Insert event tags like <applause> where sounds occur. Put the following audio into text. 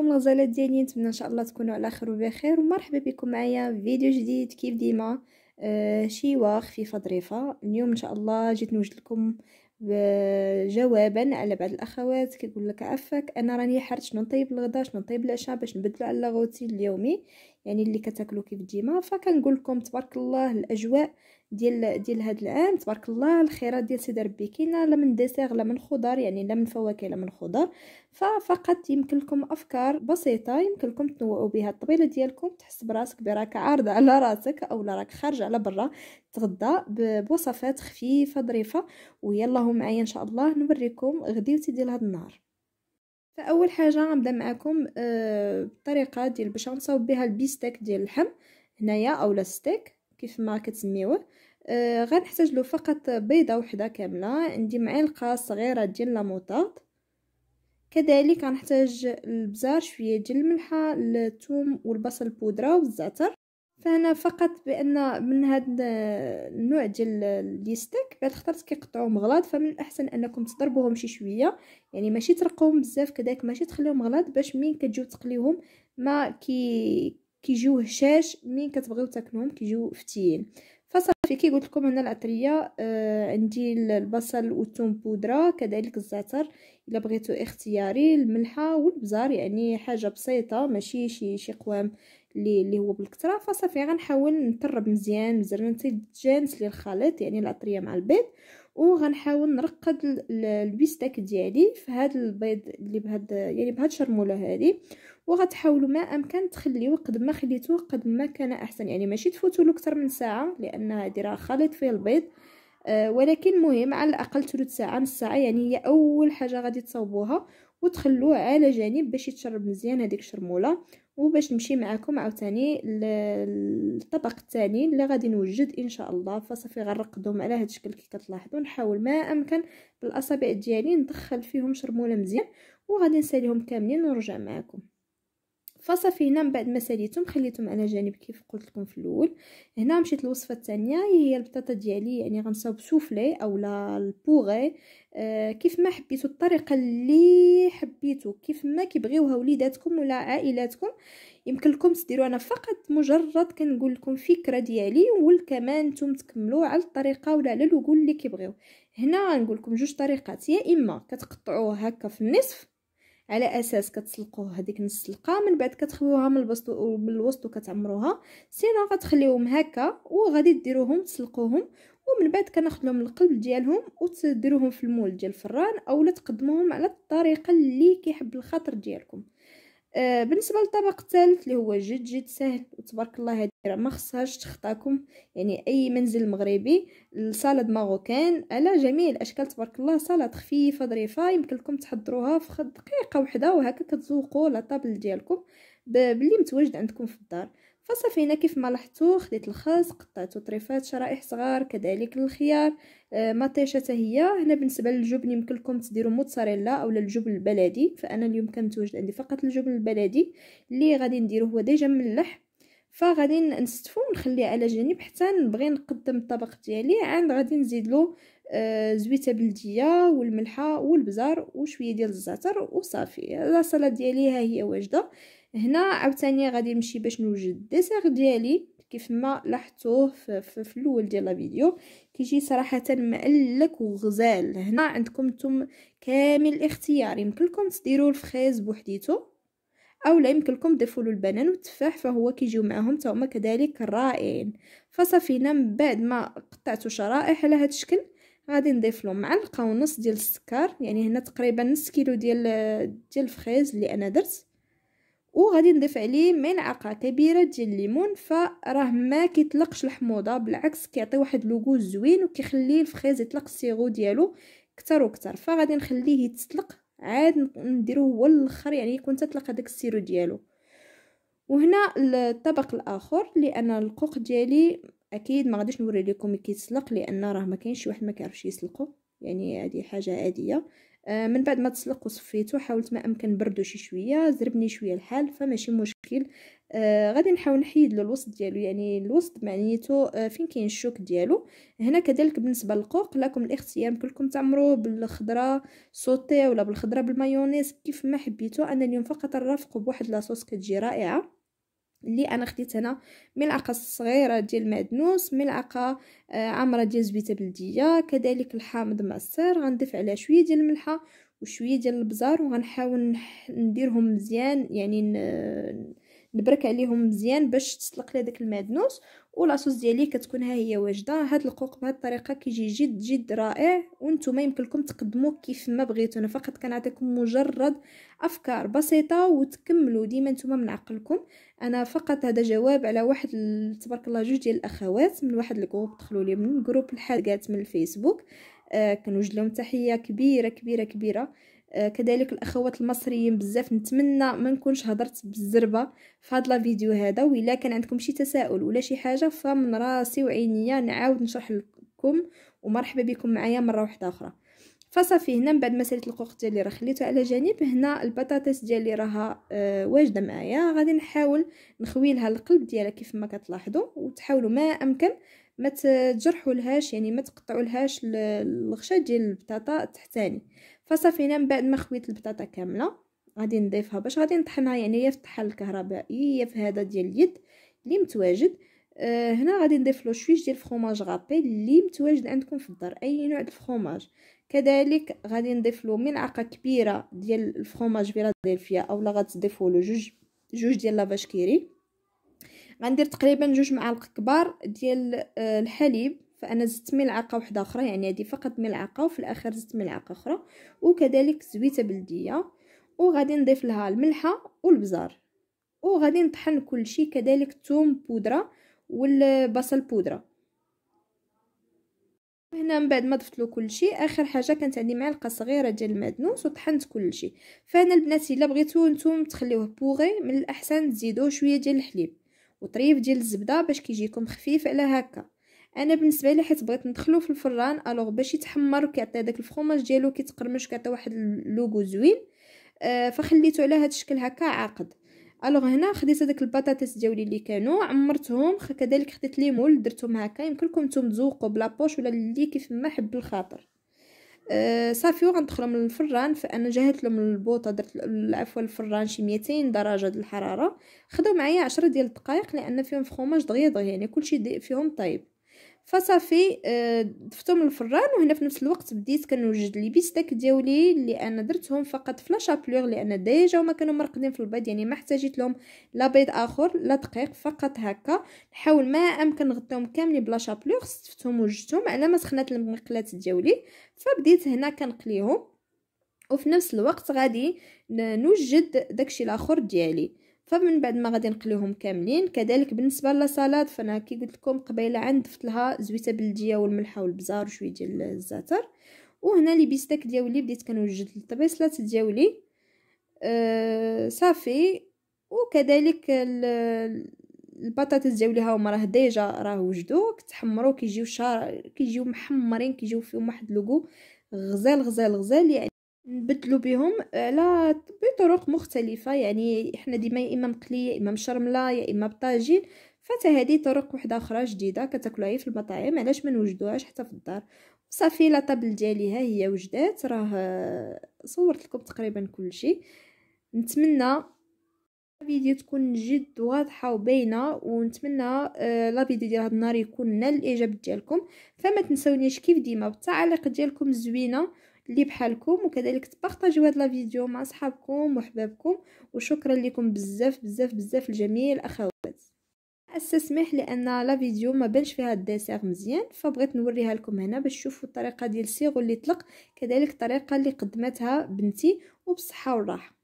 عليكم الغزالات ديالي نتمنى ان شاء الله تكونوا على خير وبخير ومرحبا بكم معايا فيديو جديد كيف ديما آه شيوا خفيفه ظريفه اليوم ان شاء الله جيت نوجد لكم جوابا على بعض الاخوات كيقول لك عفاك انا راني حرت شنو نطيب الغدا شنو نطيب العشاء باش نبدلو على الروتين اليومي يعني اللي كتاكلو كيف ديما فكنقول لكم تبارك الله الاجواء ديال ديال هذا العام تبارك الله الخيرات ديال سيدي ربي كاينه لا من ديسير لا من خضر يعني لا من فواكه لا من خضر ففقط يمكن لكم افكار بسيطه يمكن لكم تنوعوا بها الطبيله ديالكم تحس براسك براك عارضه <laughs> على راسك او راك خارج على برا تغدى بوصفات خفيفه ظريفه ويلا معايا ان شاء الله نوريكم غديوتي ديال هذا النهار فاول حاجه غنبدا معكم الطريقه آه، ديال باش غنصاوب بها البيستيك ديال اللحم هنايا اولا ستيك كيف ما كتسميوه آه، غنحتاج له فقط بيضه وحده كامله عندي معلقه صغيره ديال لاموطاط كذلك غنحتاج البزار شويه ديال الملحه الثوم والبصل بودره والزعتر فهنا فقط بان من هذا النوع ديال اليستيك بعد اخترت كيقطعوهم مغلاط فمن الاحسن انكم تضربوهم شي شويه يعني ماشي ترقوهم بزاف كذاك ماشي تخليهم مغلاط باش مين كتجيو تقليوهم ما كي كيجيو هشاش مين كتبغيو تاكلوهم كيجيو فتيين كي قلت لكم هنا العطريه آه عندي البصل والثوم بودره كذلك الزعتر الا بغيتو اختياري الملحه والبزار يعني حاجه بسيطه ماشي شي شي قوام اللي اللي هو بالكثره فصافي غنحاول نطرب مزيان مزيان تجانس لي الخليط يعني العطريه مع البيض وغنحاول نرقد البيستاك ديالي في هذا البيض اللي بهاد يعني بهاد الشرموله هذه وغتحاولوا ما امكن تخليوه قد ما خليتوه قد ما كان احسن يعني ماشي تفوتوا له اكثر من ساعه لان هذه راه خليط فيه البيض أه ولكن مهم على الاقل ثلث ساعه نص ساعه يعني هي اول حاجه غادي تصاوبوها وتخلوه على جانب باش يتشرب مزيان هذيك الشرموله وباش نمشي معكم عاوتاني للطبق الثاني اللي غادي نوجد ان شاء الله فصافي غنرقدهم على هذا الشكل كي كتلاحظوا نحاول ما امكن بالاصابع ديالي ندخل فيهم شرموله مزيان وغادي نساليهم كاملين ونرجع معكم فصافي هنا من بعد ما ساليتهم خليتهم على جانب كيف قلت لكم في الاول هنا مشيت للوصفه الثانيه هي البطاطا ديالي يعني غنصاوب سوفلي اولا البوغي آه كيف ما حبيتو الطريقه اللي حبيتو كيف ما كيبغيوها وليداتكم ولا عائلاتكم يمكن لكم تديروا انا فقط مجرد كنقول لكم فكره ديالي والكمان نتوما تكملوا على الطريقه ولا على الوجول اللي كيبغيو هنا غنقول لكم جوج طريقات يا اما كتقطعوه هكا في النصف على اساس كتسلقوا هذيك نص سلقه من بعد كتخويوها من البسط من الوسط وكتعمروها سينو غتخليوهم هكا وغادي ديروهم تسلقوهم ومن بعد كناخذ لهم القلب ديالهم وتديروهم في المول ديال الفران اولا تقدموهم على الطريقه اللي كيحب الخاطر ديالكم آه بالنسبه للطبق الثالث اللي هو جد جد سهل وتبارك الله هذه ما خصهاش تخطاكم يعني اي منزل مغربي السالاد ماروكان على جميع الاشكال تبارك الله سالاد خفيفه ظريفه يمكن لكم تحضروها في دقيقه وحده وهكا كتذوقوا لا طابل ديالكم باللي متواجد عندكم في الدار فالسفينه كيف ما لاحظتوا خديت الخس قطعته طريفات شرائح صغار كذلك الخيار آه مطيشه هي هنا بالنسبه للجبن يمكن لكم تديروا موتزاريلا اولا الجبن البلدي فانا اليوم كنتوجد عندي فقط الجبن البلدي اللي غادي نديرو هو ديجا مملح فغادي نستفو ونخليه على جنب حتى نبغي نقدم الطبق ديالي عند غادي نزيد له آه زويته بلديه والملحه والبزار وشويه ديال الزعتر وصافي لا ديالي ها هي واجده هنا عاوتاني غادي نمشي باش نوجد الديسير ديالي كيف ما لاحظتوه في, في, الاول ديال لا فيديو كيجي صراحه مألك وغزال هنا عندكم نتوما كامل الاختيار يمكن لكم تديروا الفخيز بوحديته اولا يمكن لكم تضيفوا له البنان والتفاح فهو كيجيو معاهم حتى هما كذلك رائعين فصافي هنا من بعد ما قطعتو شرائح على هذا الشكل غادي نضيف له معلقه ونص ديال السكر يعني هنا تقريبا نص كيلو ديال ديال الفخيز اللي انا درت وغادي نضيف عليه ملعقه كبيره ديال الليمون فراه ما كيطلقش الحموضه بالعكس كيعطي واحد لوغو زوين وكيخلي الفخيز يطلق السيغو ديالو كتر وكثر فغادي نخليه يتسلق عاد نديرو هو الاخر يعني يكون تطلق هذاك السيرو ديالو وهنا الطبق الاخر لان القوق ديالي اكيد ما غاديش نوري لكم كيتسلق لان راه ما كاينش شي واحد ما كيعرفش يسلقه يعني هذه حاجه عاديه آه، من بعد ما تسلق وصفيته حاولت ما امكن بردو شي شويه زربني شويه الحال فماشي مشكل آه غادي نحاول نحيد له الوسط ديالو يعني الوسط معنيته آه فين كاين الشوك ديالو هنا كذلك بالنسبه للقوق لكم الاختيار كلكم تعمروه بالخضره سوتي ولا بالخضره بالمايونيز كيف ما حبيتو انا اليوم فقط نرافقو بواحد لاصوص كتجي رائعه اللي انا خديت هنا ملعقه صغيره ديال المعدنوس ملعقه آه، عامره ديال الزبيده بلديه كذلك الحامض معصر غنضيف عليها شويه ديال الملحه وشويه ديال البزار وغنحاول نديرهم مزيان يعني نبرك عليهم مزيان باش تسلق لي داك المعدنوس ولاصوص ديالي كتكون ها هي واجده هاد القوق بهاد الطريقه كيجي جد جد رائع وانتم لكم تقدموه كيف ما بغيتو انا فقط كنعطيكم مجرد افكار بسيطه وتكملوا ديما نتوما من عقلكم انا فقط هذا جواب على واحد تبارك الله جوج ديال الاخوات من واحد الجروب دخلوا لي من جروب الحلقات من الفيسبوك آه كنوجد لهم تحيه كبيره كبيره كبيره آه، كذلك الاخوات المصريين بزاف نتمنى ما نكونش هضرت بالزربه في هذا الفيديو هذا وإلا كان عندكم شي تساؤل ولا شي حاجه فمن راسي وعينيا نعاود نشرح لكم ومرحبا بكم معايا مره واحده اخرى فصافي هنا من بعد ما ساليت القوق ديالي راه خليته على جانب هنا البطاطس ديالي راها آه، واجده معايا غادي نحاول نخوي لها القلب ديالها كيف ما كتلاحظوا وتحاولوا ما امكن ما تجرحوا لهاش يعني ما تقطعوا لهاش الغشاء ديال البطاطا تحتاني فصافي انا نعم، من بعد ما خويت البطاطا كامله غادي نضيفها باش غادي نطحنها يعني هي في الطحال الكهربائي هي في هذا ديال اليد اللي متواجد آه، هنا غادي نضيف له شويش ديال الفرماج غابي اللي متواجد عندكم في الدار اي نوع الفرماج كذلك غادي نضيف له ملعقه كبيره ديال الفرماج فيلادلفيا اولا غتضيفوا له جوج جوج ديال لافاش كيري غندير تقريبا جوج معالق كبار ديال آه، الحليب فانا زدت ملعقه واحده اخرى يعني هذه فقط ملعقه وفي الاخر زدت ملعقه اخرى وكذلك زويته بلديه وغادي نضيف لها الملحه والبزار وغادي نطحن كل شيء كذلك الثوم بودره والبصل بودره هنا من بعد ما ضفت له كل شيء اخر حاجه كانت عندي معلقه صغيره ديال المعدنوس وطحنت كل شيء فهنا البنات الا بغيتو نتوما تخليوه بوغي من الاحسن تزيدوه شويه ديال الحليب وطريف ديال الزبده باش كيجيكم خفيف على هكا انا بالنسبه لي حيت بغيت ندخلو في الفران الوغ باش يتحمر وكيعطي داك الفرماج ديالو كيتقرمش وكيعطي واحد اللوغو زوين آه فخليته على هذا الشكل هكا عاقد الوغ هنا خديت هذاك البطاطس ديالي اللي كانوا عمرتهم كذلك خديت مول درتهم هكا يمكن لكم نتوما تذوقوا بلا بوش ولا اللي كيف ما حب الخاطر أه صافي وغندخلهم للفران فانا جهدت لهم البوطه درت عفوا الفران شي 200 درجه ديال الحراره خدوا معايا 10 ديال الدقائق لان فيهم فرماج دغيا دغيا يعني كلشي فيهم طيب فصافي آه، ضفتهم آه للفران وهنا في نفس الوقت بديت كنوجد لي بيستك ديالي اللي انا درتهم فقط في لاشابلور لان ديجا هما كانوا مرقدين في البيض يعني ما احتاجيت لهم لا بيض اخر لا دقيق فقط هكا نحاول ما امكن نغطيهم كاملين بلا شابلوغ صفتهم وجدتهم على ما سخنات المقلات ديالي فبديت هنا كنقليهم وفي نفس الوقت غادي نوجد داكشي الاخر ديالي فمن بعد ما غادي نقليوهم كاملين كذلك بالنسبه للصلاد فانا كي قلت لكم قبيله عند ضفتلها زويته بلديه والملح والبزار وشويه ديال الزعتر وهنا لي بيستاك ديالي بديت كنوجد الطبيصلات ديالي أه صافي وكذلك البطاطس ديالي ها هما راه ديجا راه وجدو كتحمروا كيجيو شار كيجيو محمرين كيجيو فيهم واحد لوغو غزال غزال غزال يعني نبدلو بهم على آه، بطرق مختلفه يعني احنا ديما يا اما مقليه يا اما مشرمله يا اما بطاجين فتا هذه طرق وحده اخرى جديده كتاكلوها في المطاعم علاش ما نوجدوهاش حتى في الدار صافي لا طابل ديالي ها هي وجدات راه آه، صورت لكم تقريبا كل شيء نتمنى الفيديو تكون جد واضحه وباينه ونتمنى آه، لا فيديو ديال هاد النهار يكون نال الاعجاب ديالكم فما تنسونيش كيف ديما بالتعليق ديالكم زوينه اللي بحالكم وكذلك تبارطاجيو هاد لا فيديو مع صحابكم وحبابكم وشكرا لكم بزاف بزاف بزاف الجميع الاخوات استسمح لان لا فيديو ما بانش فيها الديسير مزيان فبغيت نوريها لكم هنا باش تشوفوا الطريقه ديال الصيغ اللي طلق كذلك الطريقه اللي قدمتها بنتي وبالصحه والراحه